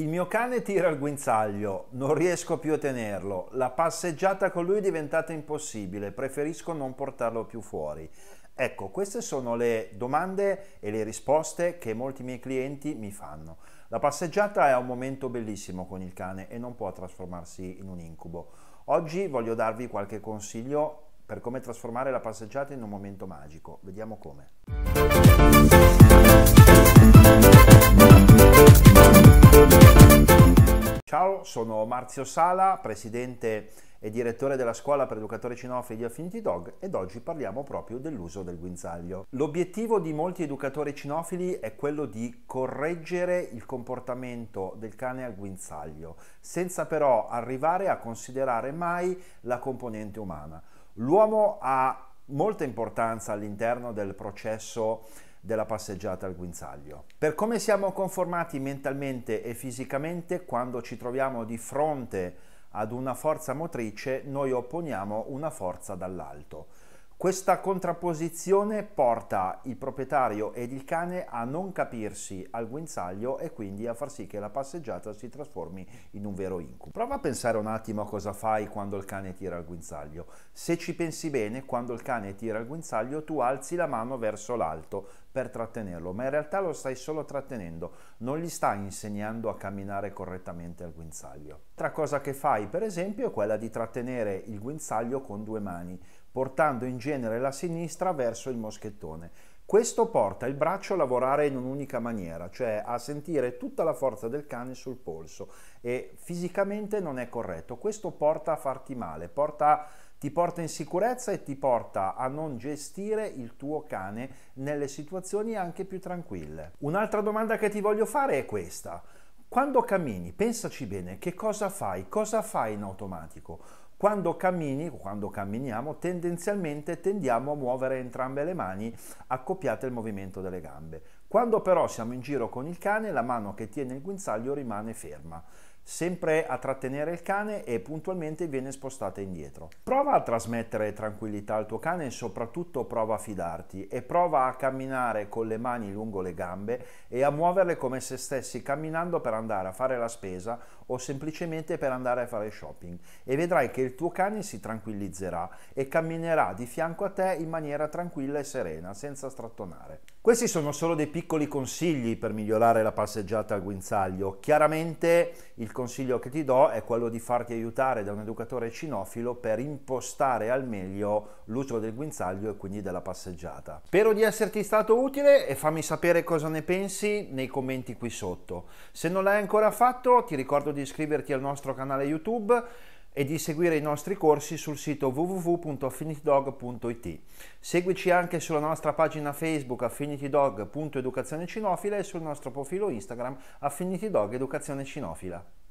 Il mio cane tira il guinzaglio, non riesco più a tenerlo, la passeggiata con lui è diventata impossibile, preferisco non portarlo più fuori. Ecco, queste sono le domande e le risposte che molti miei clienti mi fanno. La passeggiata è un momento bellissimo con il cane e non può trasformarsi in un incubo. Oggi voglio darvi qualche consiglio per come trasformare la passeggiata in un momento magico. Vediamo come. Ciao, sono Marzio Sala, presidente e direttore della scuola per educatori cinofili di Affinity Dog ed oggi parliamo proprio dell'uso del guinzaglio. L'obiettivo di molti educatori cinofili è quello di correggere il comportamento del cane al guinzaglio, senza però arrivare a considerare mai la componente umana. L'uomo ha molta importanza all'interno del processo della passeggiata al guinzaglio. Per come siamo conformati mentalmente e fisicamente quando ci troviamo di fronte ad una forza motrice, noi opponiamo una forza dall'alto. Questa contrapposizione porta il proprietario ed il cane a non capirsi al guinzaglio e quindi a far sì che la passeggiata si trasformi in un vero incubo. Prova a pensare un attimo a cosa fai quando il cane tira il guinzaglio. Se ci pensi bene, quando il cane tira il guinzaglio tu alzi la mano verso l'alto per trattenerlo, ma in realtà lo stai solo trattenendo, non gli stai insegnando a camminare correttamente al guinzaglio. Altra cosa che fai, per esempio, è quella di trattenere il guinzaglio con due mani portando in genere la sinistra verso il moschettone. Questo porta il braccio a lavorare in un'unica maniera, cioè a sentire tutta la forza del cane sul polso e fisicamente non è corretto. Questo porta a farti male, porta, ti porta in sicurezza e ti porta a non gestire il tuo cane nelle situazioni anche più tranquille. Un'altra domanda che ti voglio fare è questa. Quando cammini, pensaci bene, che cosa fai? Cosa fai in automatico? Quando cammini, quando camminiamo, tendenzialmente tendiamo a muovere entrambe le mani accoppiate al movimento delle gambe. Quando però siamo in giro con il cane, la mano che tiene il guinzaglio rimane ferma sempre a trattenere il cane e puntualmente viene spostata indietro. Prova a trasmettere tranquillità al tuo cane e soprattutto prova a fidarti e prova a camminare con le mani lungo le gambe e a muoverle come se stessi camminando per andare a fare la spesa o semplicemente per andare a fare shopping e vedrai che il tuo cane si tranquillizzerà e camminerà di fianco a te in maniera tranquilla e serena senza strattonare. Questi sono solo dei piccoli consigli per migliorare la passeggiata al guinzaglio. Chiaramente il consiglio che ti do è quello di farti aiutare da un educatore cinofilo per impostare al meglio l'uso del guinzaglio e quindi della passeggiata. Spero di esserti stato utile e fammi sapere cosa ne pensi nei commenti qui sotto. Se non l'hai ancora fatto ti ricordo di iscriverti al nostro canale YouTube e di seguire i nostri corsi sul sito www.affinitydog.it. Seguici anche sulla nostra pagina Facebook affinitydog.educazione cinofila e sul nostro profilo Instagram affinitydog cinofila.